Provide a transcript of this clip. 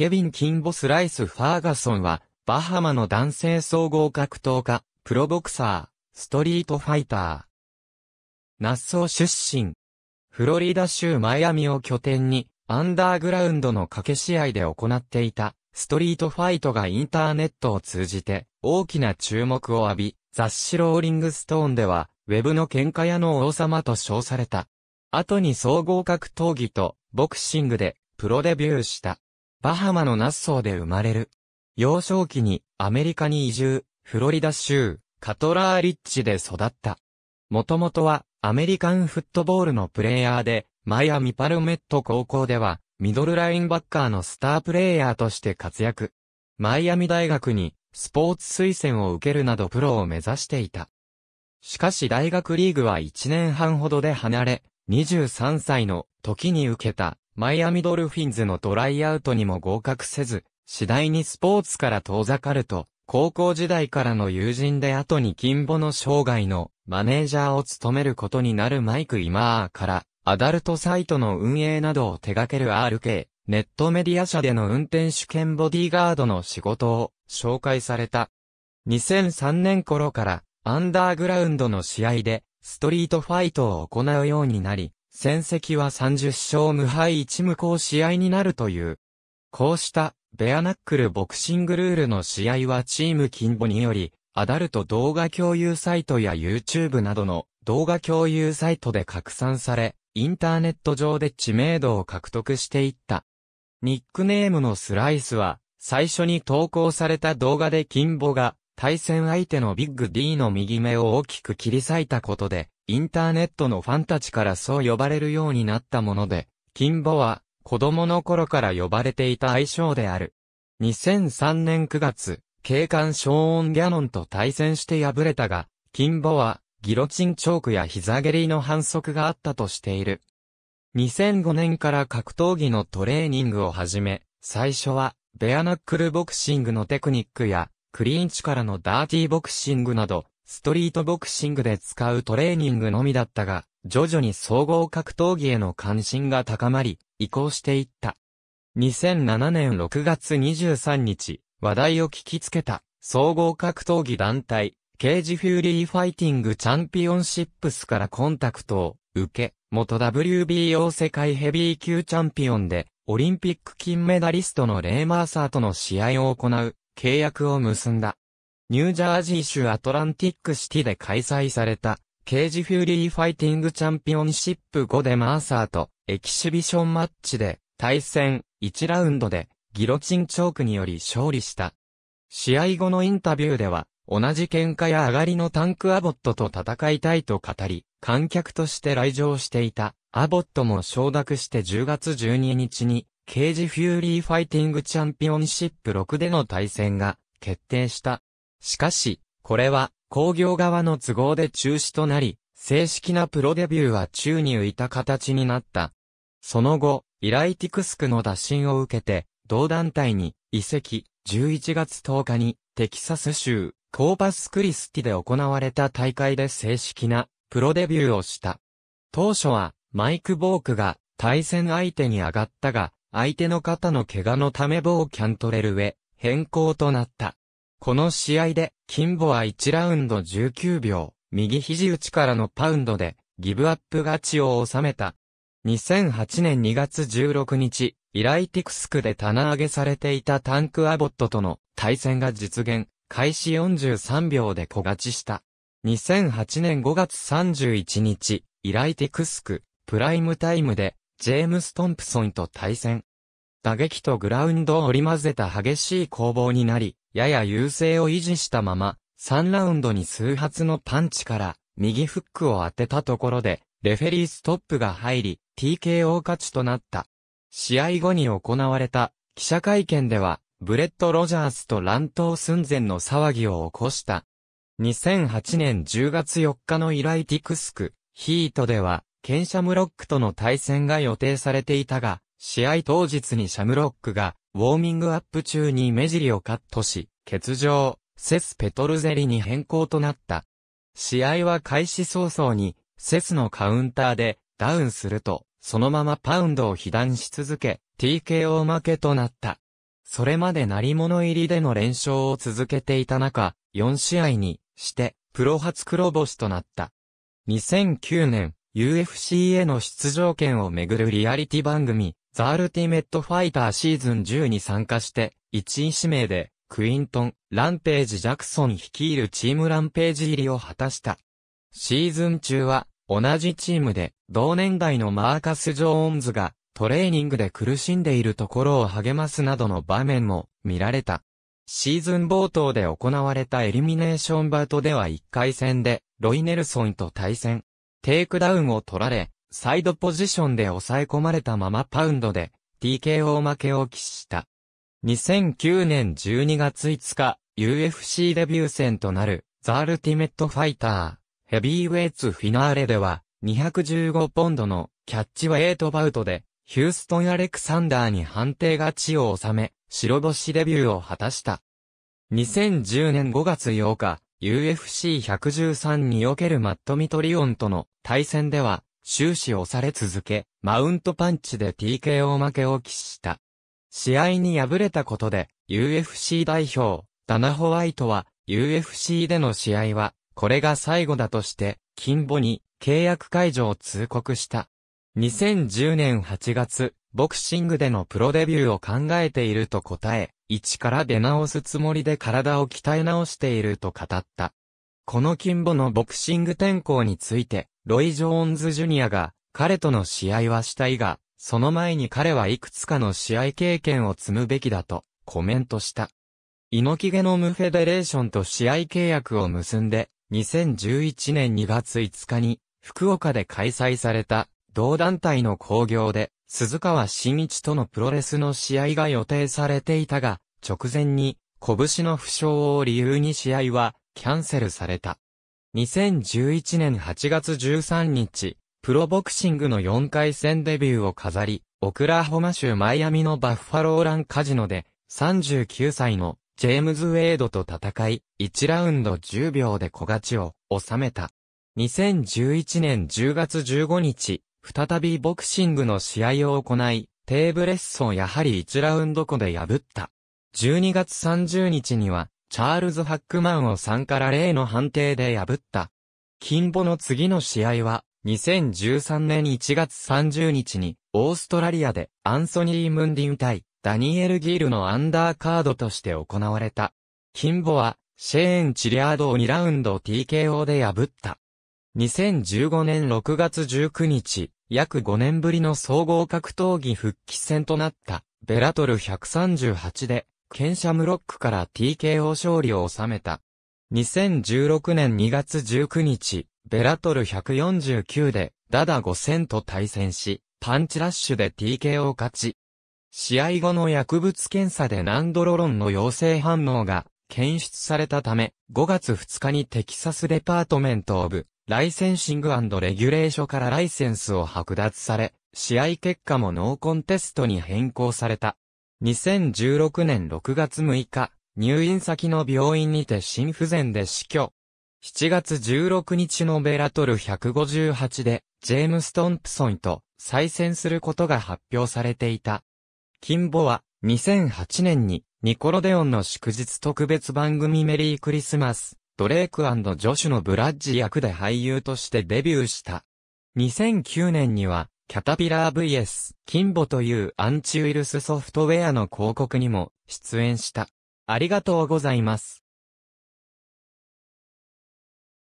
ケビン・キンボス・ライス・ファーガソンは、バハマの男性総合格闘家、プロボクサー、ストリートファイター。ナッソー出身。フロリダ州マイアミを拠点に、アンダーグラウンドの掛け試合で行っていた、ストリートファイトがインターネットを通じて、大きな注目を浴び、雑誌ローリングストーンでは、ウェブの喧嘩屋の王様と称された。後に総合格闘技と、ボクシングで、プロデビューした。バハマのナッソーで生まれる。幼少期にアメリカに移住、フロリダ州、カトラーリッチで育った。もともとはアメリカンフットボールのプレイヤーで、マイアミパルメット高校では、ミドルラインバッカーのスタープレイヤーとして活躍。マイアミ大学にスポーツ推薦を受けるなどプロを目指していた。しかし大学リーグは1年半ほどで離れ、23歳の時に受けたマイアミドルフィンズのトライアウトにも合格せず、次第にスポーツから遠ざかると、高校時代からの友人で後に金母の生涯のマネージャーを務めることになるマイク・イマーから、アダルトサイトの運営などを手掛ける RK、ネットメディア社での運転手兼ボディーガードの仕事を紹介された。2003年頃からアンダーグラウンドの試合でストリートファイトを行うようになり、戦績は30勝無敗1無効試合になるという。こうした、ベアナックルボクシングルールの試合はチーム金母により、アダルト動画共有サイトや YouTube などの動画共有サイトで拡散され、インターネット上で知名度を獲得していった。ニックネームのスライスは、最初に投稿された動画で金母が、対戦相手のビッグ D の右目を大きく切り裂いたことで、インターネットのファンたちからそう呼ばれるようになったもので、金ボは子供の頃から呼ばれていた愛称である。2003年9月、警官ショーン・ギャノンと対戦して敗れたが、金ボはギロチンチョークや膝蹴りの反則があったとしている。2005年から格闘技のトレーニングを始め、最初はベアナックルボクシングのテクニックやクリーンチからのダーティーボクシングなどストリートボクシングで使うトレーニングのみだったが、徐々に総合格闘技への関心が高まり、移行していった。2007年6月23日、話題を聞きつけた、総合格闘技団体、ケージフューリーファイティングチャンピオンシップスからコンタクトを受け、元 WBO 世界ヘビー級チャンピオンで、オリンピック金メダリストのレーマーサーとの試合を行う、契約を結んだ。ニュージャージー州アトランティックシティで開催された、ケージフューリーファイティングチャンピオンシップ5でマーサーとエキシビションマッチで対戦1ラウンドでギロチンチョークにより勝利した。試合後のインタビューでは、同じ喧嘩や上がりのタンクアボットと戦いたいと語り、観客として来場していた、アボットも承諾して10月12日に、ケージフューリーファイティングチャンピオンシップ6での対戦が決定した。しかし、これは工業側の都合で中止となり、正式なプロデビューは宙に浮いた形になった。その後、イライティクスクの打診を受けて、同団体に移籍、11月10日にテキサス州コーパスクリスティで行われた大会で正式なプロデビューをした。当初はマイク・ボークが対戦相手に上がったが、相手の肩の怪我のためボーキャントレルへ変更となった。この試合で、キンボは1ラウンド19秒、右肘内からのパウンドで、ギブアップ勝ちを収めた。2008年2月16日、イライティクスクで棚上げされていたタンクアボットとの対戦が実現、開始43秒で小勝ちした。2008年5月31日、イライティクスク、プライムタイムで、ジェームス・トンプソンと対戦。打撃とグラウンドを織り交ぜた激しい攻防になり、やや優勢を維持したまま、3ラウンドに数発のパンチから、右フックを当てたところで、レフェリーストップが入り、TKO 勝ちとなった。試合後に行われた、記者会見では、ブレット・ロジャースと乱闘寸前の騒ぎを起こした。2008年10月4日のイライティクスク、ヒートでは、ケン・シャムロックとの対戦が予定されていたが、試合当日にシャムロックが、ウォーミングアップ中に目尻をカットし、欠場、セス・ペトルゼリに変更となった。試合は開始早々に、セスのカウンターでダウンすると、そのままパウンドを被弾し続け、TKO 負けとなった。それまで成り物入りでの連勝を続けていた中、4試合にして、プロ初黒星となった。2009年、UFC への出場権をめぐるリアリティ番組、ザ・アルティメット・ファイターシーズン10に参加して、1位指名で、クイントン、ランページ・ジャクソン率いるチームランページ入りを果たした。シーズン中は、同じチームで、同年代のマーカス・ジョーンズが、トレーニングで苦しんでいるところを励ますなどの場面も見られた。シーズン冒頭で行われたエリミネーションバートでは1回戦で、ロイ・ネルソンと対戦。テイクダウンを取られ、サイドポジションで抑え込まれたままパウンドで TKO 負けを喫した。2009年12月5日、UFC デビュー戦となるザ・アルティメット・ファイター、ヘビーウェイツフィナーレでは、215ポンドのキャッチウェイトバウトで、ヒューストン・アレクサンダーに判定勝ちを収め、白星デビューを果たした。2010年5月8日、UFC113 におけるマット・ミトリオンとの対戦では、終始押され続け、マウントパンチで TKO 負けを喫した。試合に敗れたことで、UFC 代表、ダナ・ホワイトは、UFC での試合は、これが最後だとして、金ボに契約解除を通告した。2010年8月、ボクシングでのプロデビューを考えていると答え、一から出直すつもりで体を鍛え直していると語った。この金母のボクシング転向について、ロイ・ジョーンズ・ジュニアが、彼との試合はしたいが、その前に彼はいくつかの試合経験を積むべきだと、コメントした。猪木ゲノムフェデレーションと試合契約を結んで、2011年2月5日に、福岡で開催された、同団体の興行で、鈴川新一とのプロレスの試合が予定されていたが、直前に、拳の負傷を理由に試合は、キャンセルされた。2011年8月13日、プロボクシングの4回戦デビューを飾り、オクラホマ州マイアミのバッファローランカジノで、39歳のジェームズ・ウェイドと戦い、1ラウンド10秒で小勝ちを収めた。2011年10月15日、再びボクシングの試合を行い、テーブレッソンやはり1ラウンド後で破った。12月30日には、チャールズ・ハックマンを3から0の判定で破った。金ボの次の試合は、2013年1月30日に、オーストラリアでアンソニー・ムンディン対ダニエル・ギールのアンダーカードとして行われた。金ボは、シェーン・チリアードを2ラウンド TKO で破った。2015年6月19日、約5年ぶりの総合格闘技復帰戦となった、ベラトル138で、ケンシャムロックから TKO 勝利を収めた。2016年2月19日、ベラトル149で、ダダ5000と対戦し、パンチラッシュで TKO 勝ち。試合後の薬物検査でナンドロロンの陽性反応が検出されたため、5月2日にテキサスデパートメントオブ、ライセンシングレギュレーションからライセンスを剥奪され、試合結果もノーコンテストに変更された。2016年6月6日、入院先の病院にて心不全で死去。7月16日のベラトル158で、ジェームス・トンプソンと再戦することが発表されていた。キンボは、2008年に、ニコロデオンの祝日特別番組メリークリスマス、ドレイクジョシュのブラッジ役で俳優としてデビューした。2009年には、キャタピラー VS キンボというアンチウイルスソフトウェアの広告にも出演した。ありがとうございます。